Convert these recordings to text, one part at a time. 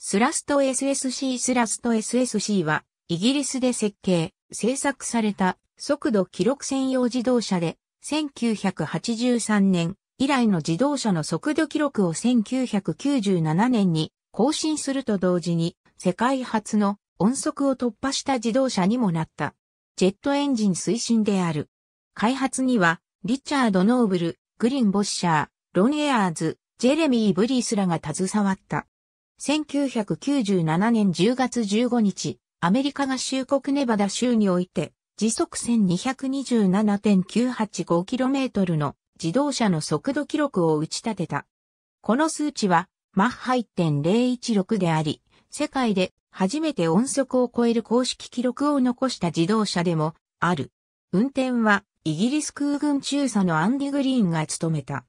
スラスト SSC スラスト SSC は、イギリスで設計、製作された速度記録専用自動車で、1983年以来の自動車の速度記録を1997年に更新すると同時に、世界初の音速を突破した自動車にもなった。ジェットエンジン推進である。開発には、リチャード・ノーブル、グリン・ボッシャー、ロン・エアーズ、ジェレミー・ブリースらが携わった。1997年10月15日、アメリカ合衆国ネバダ州において、時速 1227.985km の自動車の速度記録を打ち立てた。この数値は、マッハ1.016であり、世界で初めて音速を超える公式記録を残した自動車でもある。運転はイギリス空軍中佐のアンディ・グリーンが務めた。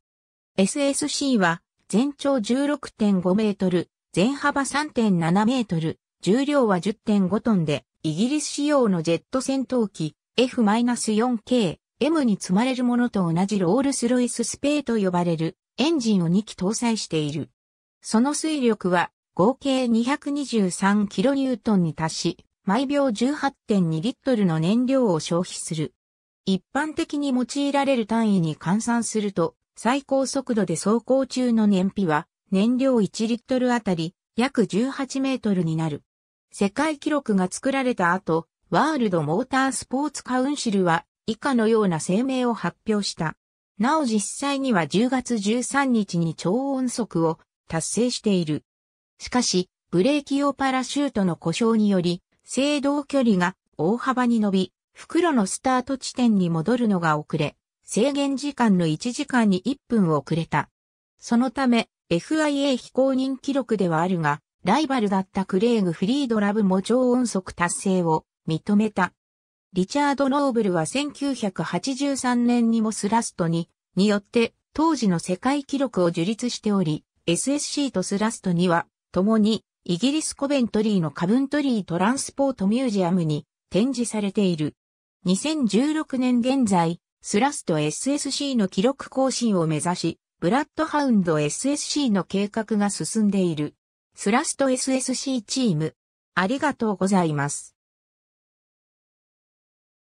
SSC は全長16.5メートル、全幅3.7メートル、重量は10.5トンで、イギリス仕様のジェット戦闘機 F-4K、M に積まれるものと同じロールスロイススペイと呼ばれるエンジンを2機搭載している。その推力は合計 223kN に達し、毎秒18.2リットルの燃料を消費する。一般的に用いられる単位に換算すると、最高速度で走行中の燃費は燃料1リットルあたり約18メートルになる。世界記録が作られた後、ワールドモータースポーツカウンシルは以下のような声明を発表した。なお実際には10月13日に超音速を達成している。しかし、ブレーキ用パラシュートの故障により、制動距離が大幅に伸び、袋のスタート地点に戻るのが遅れ、制限時間の1時間に1分遅れた。そのため、FIA 非公認記録ではあるが、ライバルだったクレーグ・フリードラブも超音速達成を認めた。リチャード・ノーブルは1983年にもスラストに、によって当時の世界記録を樹立しており、SSC とスラストには、共にイギリスコベントリーのカブントリートランスポートミュージアムに展示されている。2016年現在、スラスト SSC の記録更新を目指し、ブラッドハウンド SSC の計画が進んでいる。スラスト SSC チーム、ありがとうございます。